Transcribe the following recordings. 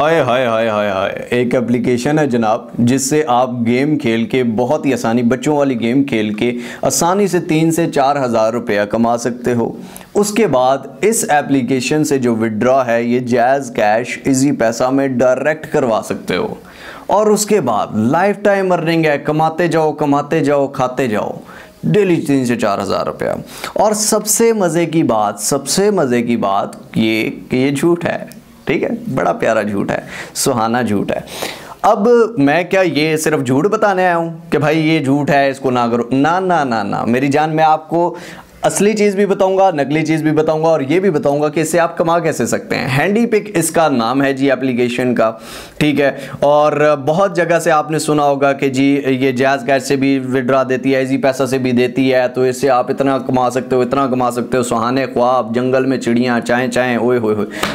आए हाय हाय हाय हाय एक एप्लीकेशन है जनाब जिससे आप गेम खेल के बहुत ही आसानी बच्चों वाली गेम खेल के आसानी से तीन से चार हज़ार रुपया कमा सकते हो उसके बाद इस एप्लीकेशन से जो विड्रॉ है ये जैज़ कैश इजी पैसा में डायरेक्ट करवा सकते हो और उसके बाद लाइफ टाइम अर्निंग है कमाते जाओ कमाते जाओ खाते जाओ डेली तीन से चार हज़ार रुपया और सबसे मज़े की बात सबसे मज़े की बात ये कि ये झूठ है ठीक है बड़ा प्यारा झूठ है सुहाना झूठ है अब मैं क्या ये सिर्फ झूठ बताने आया हूँ कि भाई ये झूठ है इसको ना करो ना ना ना ना मेरी जान मैं आपको असली चीज़ भी बताऊंगा नकली चीज़ भी बताऊंगा और ये भी बताऊंगा कि इससे आप कमा कैसे सकते हैं हैंडी पिक इसका नाम है जी एप्लीकेशन का ठीक है और बहुत जगह से आपने सुना होगा कि जी ये जैज़ कैश से भी विड्रा देती है इसी पैसा से भी देती है तो इससे आप इतना कमा सकते हो इतना कमा सकते हो सुहाने ख्वाब जंगल में चिड़ियाँ चाहे चाहे ओए हो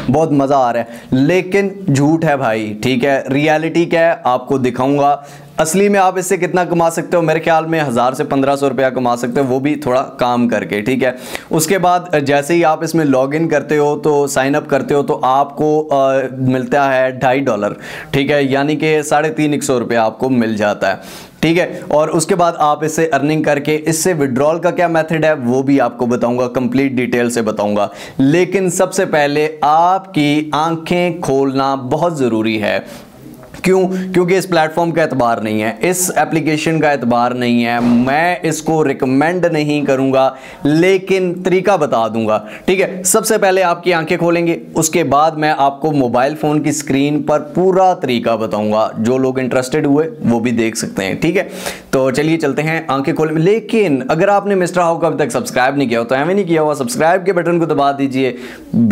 बहुत मज़ा आ रहा है लेकिन झूठ है भाई ठीक है रियलिटी क्या है आपको दिखाऊँगा असली में आप इससे कितना कमा सकते हो मेरे ख्याल में हज़ार से पंद्रह सौ रुपया कमा सकते हो वो भी थोड़ा काम करके ठीक है उसके बाद जैसे ही आप इसमें लॉग इन करते हो तो साइन अप करते हो तो आपको आ, मिलता है ढाई डॉलर ठीक है यानी कि साढ़े तीन एक सौ रुपया आपको मिल जाता है ठीक है और उसके बाद आप इससे अर्निंग करके इससे विड्रॉल का क्या मेथड है वो भी आपको बताऊंगा कंप्लीट डिटेल से बताऊंगा लेकिन सबसे पहले आपकी आंखें खोलना बहुत ज़रूरी है क्यों क्योंकि इस प्लेटफॉर्म का एतबार नहीं है इस एप्लीकेशन का एतबार नहीं है मैं इसको रिकमेंड नहीं करूंगा लेकिन तरीका बता दूंगा ठीक है सबसे पहले आपकी आंखें खोलेंगे उसके बाद मैं आपको मोबाइल फ़ोन की स्क्रीन पर पूरा तरीका बताऊंगा जो लोग इंटरेस्टेड हुए वो भी देख सकते हैं ठीक है तो चलिए चलते हैं आंखें खोल लेकिन अगर आपने मिस्टर हाउ का अभी तक सब्सक्राइब नहीं किया हो तो हमें नहीं किया हुआ सब्सक्राइब के बटन को दबा दीजिए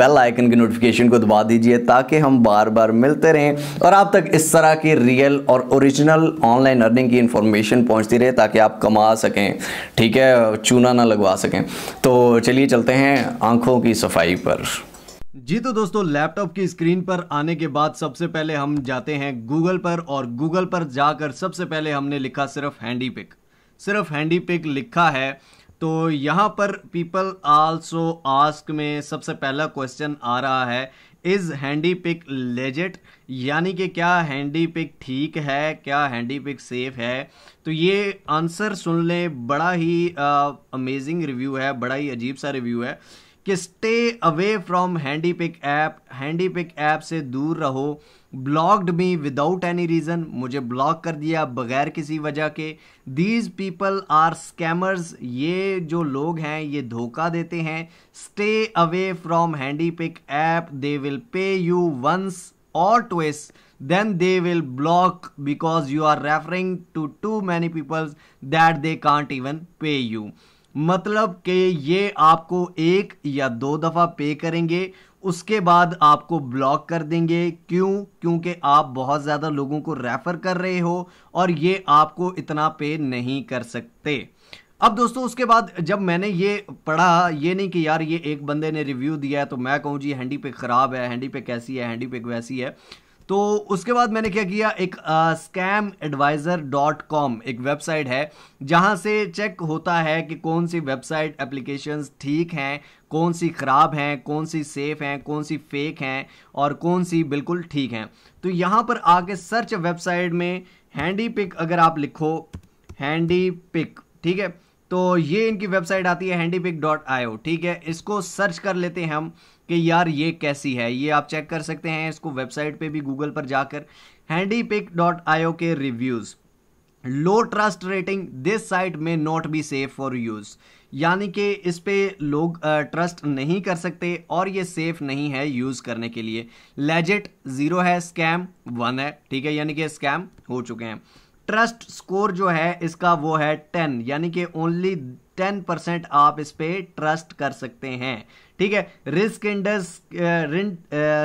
बेल आइकन के नोटिफिकेशन को दबा दीजिए ताकि हम बार बार मिलते रहें और आप तक इस तरह की रियल और ओरिजिनल ऑनलाइन अर्निंग की इन्फॉर्मेशन पहुंचती रहे ताकि आप कमा सकें ठीक है चूना ना लगवा सकें तो चलिए चलते हैं आंखों की सफाई पर जी तो दोस्तों लैपटॉप की स्क्रीन पर आने के बाद सबसे पहले हम जाते हैं गूगल पर और गूगल पर जाकर सबसे पहले हमने लिखा सिर्फ हैंडी पिक सिर्फ हैंडी पिक लिखा है तो यहाँ पर पीपल आल्सो आस्क में सबसे पहला क्वेश्चन आ रहा है इज़ हैंडी पिक लेजेट यानी कि क्या हैंडी पिक ठीक है क्या हैंडी पिक सेफ़ है तो ये आंसर सुन लें बड़ा ही अमेजिंग रिव्यू है बड़ा ही अजीब सा रिव्यू है कि stay away from handy pick app handy pick app से दूर रहो blocked me without any reason मुझे ब्लॉक कर दिया बगैर किसी वजह के दीज पीपल आर स्कैमर्स ये जो लोग हैं ये धोखा देते हैं stay away from handy pick app they will pay you once और twist then they will block because you are referring to too many peoples that they can't even pay you मतलब कि ये आपको एक या दो दफ़ा पे करेंगे उसके बाद आपको ब्लॉक कर देंगे क्यों क्योंकि आप बहुत ज़्यादा लोगों को रेफ़र कर रहे हो और ये आपको इतना पे नहीं कर सकते अब दोस्तों उसके बाद जब मैंने ये पढ़ा ये नहीं कि यार ये एक बंदे ने रिव्यू दिया है तो मैं कहूँ जी हैंडी पे ख़राब है हैंडी पे कैसी है हैंडी पे वैसी है तो उसके बाद मैंने क्या किया एक स्कैम एडवाइज़र डॉट कॉम एक वेबसाइट है जहाँ से चेक होता है कि कौन सी वेबसाइट एप्लीकेशंस ठीक हैं कौन सी ख़राब हैं कौन सी सेफ़ हैं कौन सी फेक हैं और कौन सी बिल्कुल ठीक हैं तो यहाँ पर आके सर्च वेबसाइट में हैंडी पिक अगर आप लिखो हैंडी पिक ठीक है तो ये इनकी वेबसाइट आती है हैंडी पिक डॉट आयो ठीक है इसको सर्च कर लेते हैं हम कि यार ये कैसी है ये आप चेक कर सकते हैं इसको वेबसाइट पे भी गूगल पर जाकर हैंडी पिक डॉट आयो के reviews low trust rating this site may not be safe for use यानी कि इस पर लोग ट्रस्ट नहीं कर सकते और ये सेफ नहीं है यूज़ करने के लिए लेजिट ज़ीरो है स्कैम वन है ठीक है यानी कि स्कैम हो चुके हैं ट्रस्ट स्कोर जो है इसका वो है टेन यानी कि ओनली टेन परसेंट आप इस पर ट्रस्ट कर सकते हैं ठीक है रिस्क इंडेक्स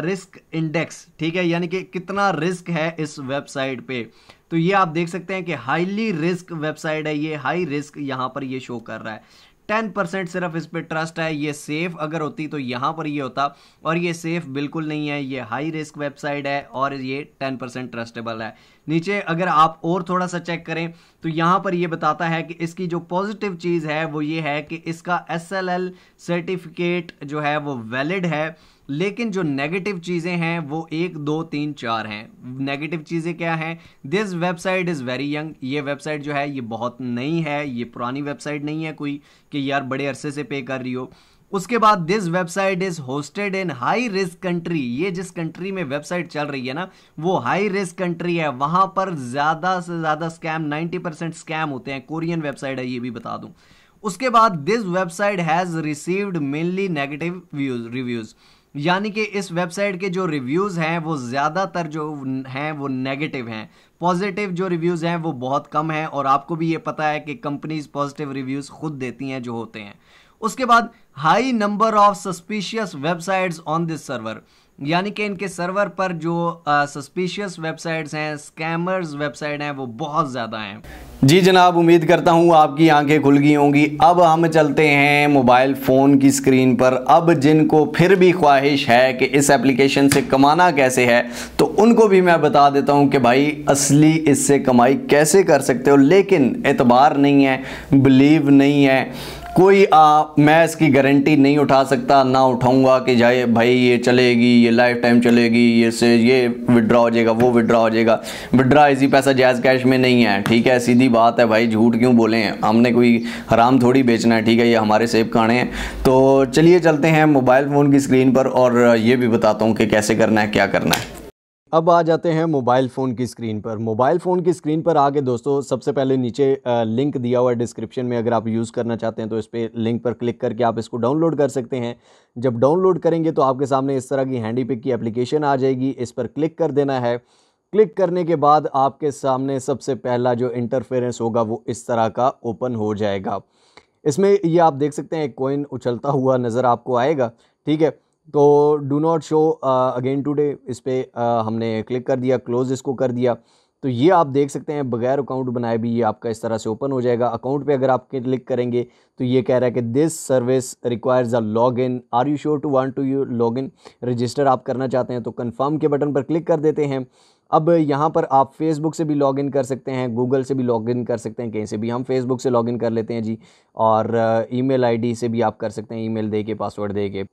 रिस्क इंडेक्स ठीक है यानी कि कितना रिस्क है इस वेबसाइट पे तो ये आप देख सकते हैं कि हाईली रिस्क वेबसाइट है ये हाई रिस्क यहां पर ये शो कर रहा है टेन परसेंट सिर्फ इस पर ट्रस्ट है ये सेफ अगर होती तो यहाँ पर ये होता और ये सेफ बिल्कुल नहीं है ये हाई रिस्क वेबसाइट है और ये टेन परसेंट ट्रस्टेबल है नीचे अगर आप और थोड़ा सा चेक करें तो यहाँ पर ये बताता है कि इसकी जो पॉजिटिव चीज़ है वो ये है कि इसका एस सर्टिफिकेट जो है वो वैलिड है लेकिन जो नेगेटिव चीज़ें हैं वो एक दो तीन चार हैं नेगेटिव चीज़ें क्या हैं this website is very young ये वेबसाइट जो है ये बहुत नई है ये पुरानी वेबसाइट नहीं है कोई कि यार बड़े अरसे से पे कर रही हो उसके बाद this website is hosted in high risk country ये जिस कंट्री में वेबसाइट चल रही है ना वो हाई रिस्क कंट्री है वहां पर ज्यादा से ज्यादा स्कैम 90 परसेंट स्कैम होते हैं कोरियन वेबसाइट है ये भी बता दूं उसके बाद this website has received mainly negative reviews यानी कि इस वेबसाइट के जो रिव्यूज़ हैं वो ज़्यादातर जो हैं वो नेगेटिव हैं पॉजिटिव जो रिव्यूज़ हैं वो बहुत कम हैं और आपको भी ये पता है कि कंपनीज पॉजिटिव रिव्यूज़ खुद देती हैं जो होते हैं उसके बाद high number of suspicious websites on this server यानी कि इनके सर्वर पर जो सस्पिशियस वेबसाइट्स हैं स्कैमर्स वेबसाइट हैं वो बहुत ज़्यादा हैं जी जनाब उम्मीद करता हूँ आपकी आंखें खुल गई होंगी अब हम चलते हैं मोबाइल फ़ोन की स्क्रीन पर अब जिनको फिर भी ख्वाहिश है कि इस एप्लीकेशन से कमाना कैसे है तो उनको भी मैं बता देता हूँ कि भाई असली इससे कमाई कैसे कर सकते हो लेकिन एतबार नहीं है बिलीव नहीं है कोई आ, मैं इसकी गारंटी नहीं उठा सकता ना उठाऊंगा कि जाए भाई ये चलेगी ये लाइफ टाइम चलेगी ये से ये विड्रा हो जाएगा वो विड्रा हो जाएगा विड्रा इसी पैसा जायज़ कैश में नहीं है ठीक है सीधी बात है भाई झूठ क्यों बोले हमने कोई हराम थोड़ी बेचना है ठीक है ये हमारे सेब खाने हैं तो चलिए चलते हैं मोबाइल फ़ोन की स्क्रीन पर और ये भी बताता हूँ कि कैसे करना है क्या करना है अब आ जाते हैं मोबाइल फ़ोन की स्क्रीन पर मोबाइल फ़ोन की स्क्रीन पर आके दोस्तों सबसे पहले नीचे लिंक दिया हुआ है डिस्क्रिप्शन में अगर आप यूज़ करना चाहते हैं तो इस पर लिंक पर क्लिक करके आप इसको डाउनलोड कर सकते हैं जब डाउनलोड करेंगे तो आपके सामने इस तरह की हैंडी पिक की एप्लीकेशन आ जाएगी इस पर क्लिक कर देना है क्लिक करने के बाद आपके सामने सबसे पहला जो इंटरफेरेंस होगा वो इस तरह का ओपन हो जाएगा इसमें ये आप देख सकते हैं एक कोइन उछलता हुआ नज़र आपको आएगा ठीक है तो do not show again today इस पर uh, हमने क्लिक कर दिया क्लोज़ इसको कर दिया तो ये आप देख सकते हैं बगैर अकाउंट बनाए भी ये आपका इस तरह से ओपन हो जाएगा अकाउंट पे अगर आप क्लिक करेंगे तो ये कह रहा है कि this service requires a log in are you sure to want to you log in register आप करना चाहते हैं तो कंफर्म के बटन पर क्लिक कर देते हैं अब यहाँ पर आप फेसबुक से भी लॉग इन कर सकते हैं गूगल से भी लॉग इन कर सकते हैं कहीं से भी हम फेसबुक से लॉग इन कर लेते हैं जी और ईमेल uh, आईडी से भी आप कर सकते हैं ईमेल दे के पासवर्ड दे के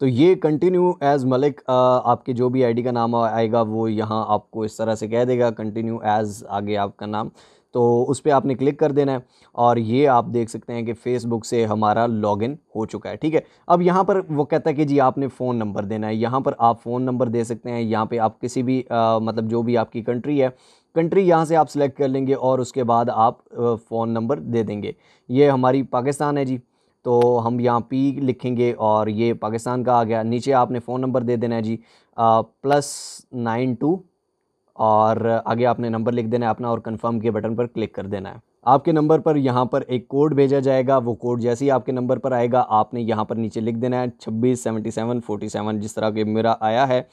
तो ये कंटिन्यू एज़ मलिक आपके जो भी आईडी का नाम आएगा वो यहाँ आपको इस तरह से कह देगा कंटिन्यू एज़ आगे आपका नाम तो उस पर आपने क्लिक कर देना है और ये आप देख सकते हैं कि फ़ेसबुक से हमारा लॉगिन हो चुका है ठीक है अब यहाँ पर वो कहता है कि जी आपने फ़ोन नंबर देना है यहाँ पर आप फ़ोन नंबर दे सकते हैं यहाँ पे आप किसी भी आ, मतलब जो भी आपकी कंट्री है कंट्री यहाँ से आप सिलेक्ट कर लेंगे और उसके बाद आप फ़ोन नंबर दे देंगे ये हमारी पाकिस्तान है जी तो हम यहाँ पी लिखेंगे और ये पाकिस्तान का आ गया नीचे आपने फ़ोन नंबर दे देना है जी आ, प्लस नाइन टू और आगे आपने नंबर लिख देना है अपना और कंफर्म के बटन पर क्लिक कर देना है आपके नंबर पर यहाँ पर एक कोड भेजा जाएगा वो कोड जैसे ही आपके नंबर पर आएगा आपने यहाँ पर नीचे लिख देना है छब्बीस सेवन सेवन जिस तरह के मेरा आया है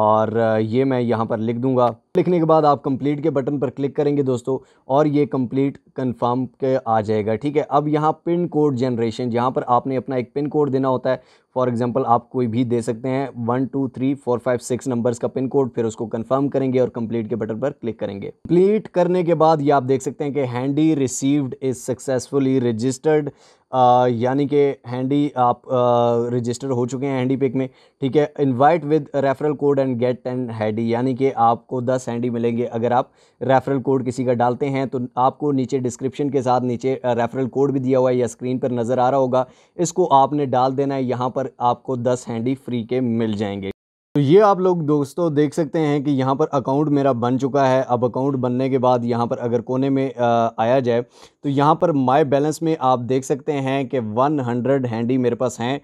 और ये मैं यहाँ पर लिख दूँगा लिखने के बाद आप कंप्लीट के बटन पर क्लिक करेंगे दोस्तों और ये कंप्लीट कंफर्म के आ जाएगा ठीक है अब यहाँ पिन कोड जनरेशन यहाँ पर आपने अपना एक पिन कोड देना होता है फॉर एग्जांपल आप कोई भी दे सकते हैं one two three four five six numbers का पिन कोड फिर उसको कंफर्म करेंगे और कंप्लीट के बटन पर क्लिक करेंगे कंप्लीट करने के बाद ये आप देख सकते हैं कि handy received is successfully registered यानी कि हैंडी आप रजिस्टर हो चुके हैं हैंडी पिक में ठीक है invite with referral code and get ten handy यानी कि आपको दस हैंडी मिलेंगे अगर आप रेफरल कोड किसी का डालते हैं तो आपको नीचे डिस्क्रिप्शन के साथ नीचे रेफरल कोड भी दिया हुआ है या स्क्रीन पर नज़र आ रहा होगा इसको आपने डाल देना है यहाँ पर पर आपको दस हैंडी फ्री के मिल जाएंगे तो ये आप लोग दोस्तों देख सकते हैं कि यहाँ पर अकाउंट मेरा बन चुका है अब अकाउंट बनने के बाद यहाँ पर अगर कोने में आया जाए तो यहाँ पर माई बैलेंस में आप देख सकते हैं कि 100 हैंडी मेरे पास हैं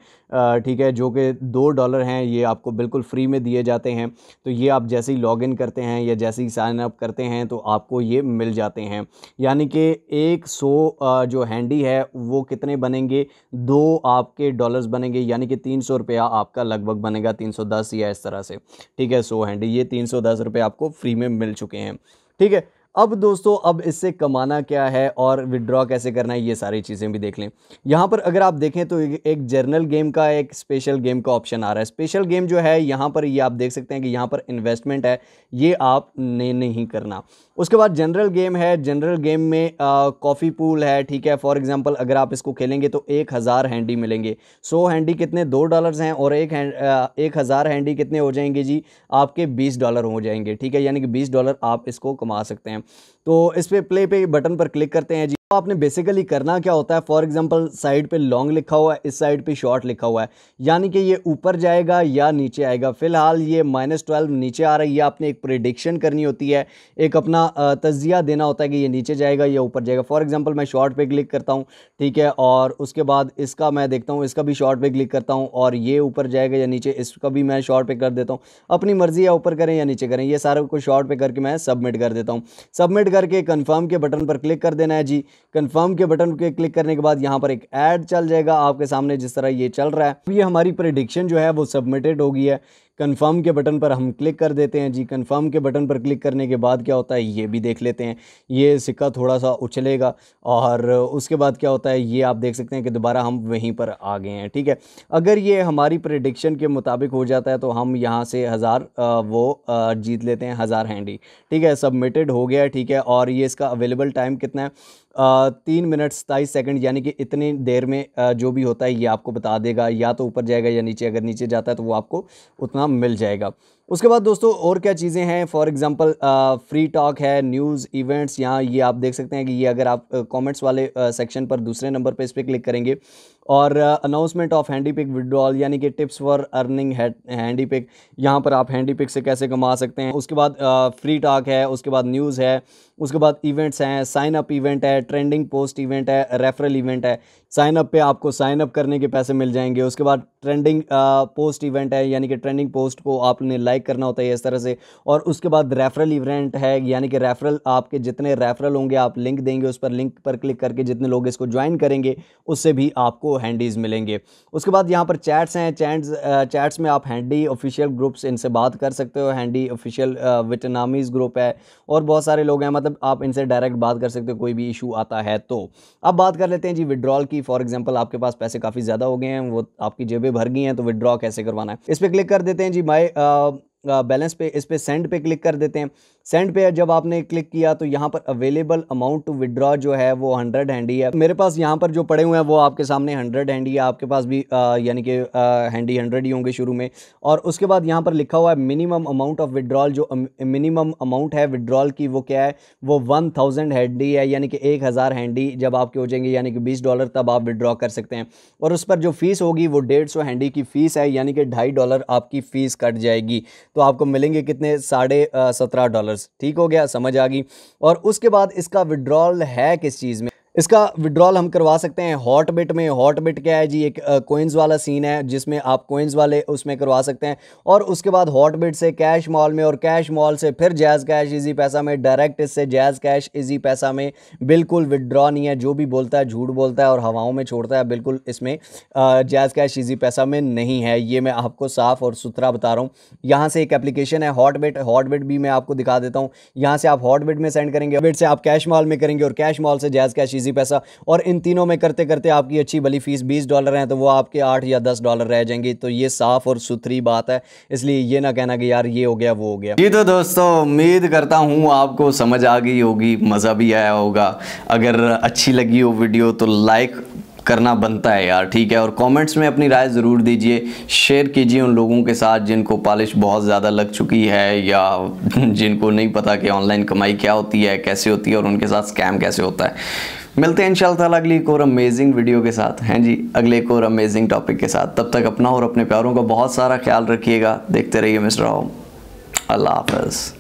ठीक है जो कि दो डॉलर हैं ये आपको बिल्कुल फ्री में दिए जाते हैं तो ये आप जैसे ही लॉगिन करते हैं या जैसे ही साइन अप करते हैं तो आपको ये मिल जाते हैं यानी कि एक सौ जो हैंडी है वो कितने बनेंगे दो आपके डॉलर्स बनेंगे यानी कि तीन सौ रुपया आपका लगभग बनेगा तीन सौ दस या इस तरह से ठीक है सो हैंडी ये तीन सौ दस रुपये आपको फ्री में मिल चुके हैं ठीक है अब दोस्तों अब इससे कमाना क्या है और विड्रॉ कैसे करना है ये सारी चीज़ें भी देख लें यहाँ पर अगर आप देखें तो एक जर्नल गेम का एक स्पेशल गेम का ऑप्शन आ रहा है स्पेशल गेम जो है यहाँ पर ये आप देख सकते हैं कि यहाँ पर इन्वेस्टमेंट है ये ने नहीं करना उसके बाद जनरल गेम है जनरल गेम में कॉफ़ी पूल है ठीक है फॉर एग्जाम्पल अगर आप इसको खेलेंगे तो एक हज़ार हैंडी मिलेंगे सौ हैंडी कितने दो डॉलर्स हैं और एक हैं एक हज़ार हैंडी कितने हो जाएंगे जी आपके बीस डॉलर हो जाएंगे ठीक है यानी कि बीस डॉलर आप इसको कमा सकते हैं हैं तो इस पर प्ले पे बटन पर क्लिक करते हैं जी आपने बेसिकली करना क्या होता है फॉर एग्जाम्पल साइड पे लॉन्ग लिखा हुआ है इस साइड पे शॉर्ट लिखा हुआ है यानी कि ये ऊपर जाएगा या नीचे आएगा फिलहाल ये माइनस ट्वेल्व नीचे आ रही है आपने एक प्रिडिक्शन करनी होती है एक अपना तजिया देना होता है कि ये नीचे जाएगा या ऊपर जाएगा फॉर एग्जाम्पल मैं शॉर्ट पे क्लिक करता हूँ ठीक है और उसके बाद इसका मैं देखता हूँ इसका भी शॉर्ट पे क्लिक करता हूँ और ये ऊपर जाएगा या नीचे इसका भी मैं शॉर्ट पे कर देता हूँ अपनी मर्जी या ऊपर करें या नीचे करें यह सारे को शॉर्ट पे करके मैं सबमिट कर देता हूँ सबमिट करके कन्फर्म के बटन पर क्लिक कर देना है जी कंफर्म के बटन पे क्लिक करने के बाद यहाँ पर एक ऐड चल जाएगा आपके सामने जिस तरह ये चल रहा है ये हमारी प्रडिक्शन जो है वो सबमिटेड होगी है कन्फर्म के बटन पर हम क्लिक कर देते हैं जी कन्फर्म के बटन पर क्लिक करने के बाद क्या होता है ये भी देख लेते हैं ये सिक्का थोड़ा सा उछलेगा और उसके बाद क्या होता है ये आप देख सकते हैं कि दोबारा हम वहीं पर आ गए हैं ठीक है अगर ये हमारी प्रडिक्शन के मुताबिक हो जाता है तो हम यहाँ से हज़ार वो जीत लेते हैं हज़ार हैंडी ठीक है सबमिटेड हो गया ठीक है और ये इसका अवेलेबल टाइम कितना है तीन मिनट सताईस सेकंड यानी कि इतनी देर में जो भी होता है ये आपको बता देगा या तो ऊपर जाएगा या नीचे अगर नीचे जाता है तो वो आपको उतना नाम मिल जाएगा उसके बाद दोस्तों और क्या चीज़ें हैं फॉर एग्जांपल फ्री टॉक है न्यूज़ इवेंट्स यहाँ ये आप देख सकते हैं कि ये अगर आप कमेंट्स uh, वाले सेक्शन uh, पर दूसरे नंबर पे इस पर क्लिक करेंगे और announcement of handy pick withdrawal यानी कि tips for earning handy pick यहाँ पर आप हैंडी पिक से कैसे कमा सकते हैं उसके बाद फ्री uh, टॉक है उसके बाद न्यूज़ है उसके बाद इवेंट्स हैं साइन अप इवेंट है ट्रेंडिंग पोस्ट इवेंट है रेफरल इवेंट है साइनअप पे आपको साइनअप करने के पैसे मिल जाएंगे उसके बाद ट्रेंडिंग पोस्ट इवेंट है यानी कि ट्रेंडिंग पोस्ट को आपने लाइक करना होता है इस तरह से और उसके बाद रेफरल इवेंट है यानी कि रेफरल आपके जितने रेफरल होंगे आप लिंक देंगे उस पर लिंक पर क्लिक करके जितने लोग इसको ज्वाइन करेंगे उससे भी आपको हैंडीज़ मिलेंगे उसके बाद यहाँ पर चैट्स हैं चैट्स चैट्स में आप हैंडी ऑफिशियल ग्रुप्स इनसे बात कर सकते हो हैंडी ऑफिशियल विटनामीज़ ग्रुप है और बहुत सारे लोग हैं मतलब आप इनसे डायरेक्ट बात कर सकते हो कोई भी इशू आता है तो अब बात कर लेते हैं जी विड्रॉल की कि फॉर एग्जाम्पल आपके पास पैसे काफ़ी ज़्यादा हो गए हैं वो आपकी जेबें भर गई हैं तो विड्रॉ कैसे करवाना है इस पर क्लिक कर देते हैं जी माई बैलेंस uh, uh, पे इस पर सेंड पे क्लिक कर देते हैं सेंड पे जब आपने क्लिक किया तो यहाँ पर अवेलेबल अमाउंट टू विड्रॉ जो है वो हंड्रेड हैंडी है मेरे पास यहाँ पर जो पड़े हुए हैं वो आपके सामने हंड्रेड हैंडी है आपके पास भी यानी कि हैंडी हंड्रेड ही होंगे शुरू में और उसके बाद यहाँ पर लिखा हुआ है मिनिमम अमाउंट ऑफ विड्रॉल जो मिनिमम अमाउंट है विड्रॉल की वो क्या है वो वन थाउजेंड हैंडी है यानी कि एक हज़ार हैंडी जब आपके हो जाएंगे यानी कि बीस डॉलर तब आप विड्रॉ कर सकते हैं और उस पर जो फ़ीस होगी वो डेढ़ सौ हैंडी की फ़ीस है यानी कि ढाई डॉलर आपकी फ़ीस कट जाएगी तो आपको मिलेंगे कितने साढ़े सत्रह डॉलर ठीक हो गया समझ आ गई और उसके बाद इसका विड्रॉल है किस चीज़ में इसका विड्रॉल हम करवा सकते हैं हॉट बिट में हॉट बिट क्या है जी एक कोइंस वाला सीन है जिसमें आप कोइंस वाले उसमें करवा सकते हैं और उसके बाद हॉट बिट से कैश मॉल में और कैश मॉल से फिर जैज़ कैश इजी पैसा में डायरेक्ट इससे जैज़ कैश इजी पैसा में बिल्कुल विड्रॉ नहीं है जो भी बोलता है झूठ बोलता है और हवाओं में छोड़ता है बिल्कुल इसमें जैज़ कैश ईजी पैसा में नहीं है ये मैं आपको साफ़ और सुथरा बता रहा हूँ यहाँ से एक एप्लीकेशन है हॉट बिट हॉट बिट भी मैं आपको दिखा देता हूँ यहाँ से आप हॉट बिट में सेंड करेंगे बिट से आप कैश मॉल में करेंगे और कैश मॉल से जैज़ कैश चीज़ी पैसा और इन तीनों में करते करते आपकी अच्छी भली फीस बीस डॉलर हैं तो वो आपके आठ या दस डॉलर रह जाएंगी तो ये साफ़ और सुथरी बात है इसलिए ये ना कहना कि यार ये हो गया वो हो गया ये तो दोस्तों उम्मीद करता हूँ आपको समझ आ गई होगी मज़ा भी आया होगा अगर अच्छी लगी हो वीडियो तो लाइक करना बनता है यार ठीक है और कमेंट्स में अपनी राय ज़रूर दीजिए शेयर कीजिए उन लोगों के साथ जिनको पॉलिश बहुत ज़्यादा लग चुकी है या जिनको नहीं पता कि ऑनलाइन कमाई क्या होती है कैसे होती है और उनके साथ स्कैम कैसे होता है मिलते हैं इन अगली एक और अमेजिंग वीडियो के साथ हैं जी अगले एक और अमेजिंग टॉपिक के साथ तब तक अपना और अपने प्यारों का बहुत सारा ख्याल रखिएगा देखते रहिए मिस्टर राव अल्लाह हाफ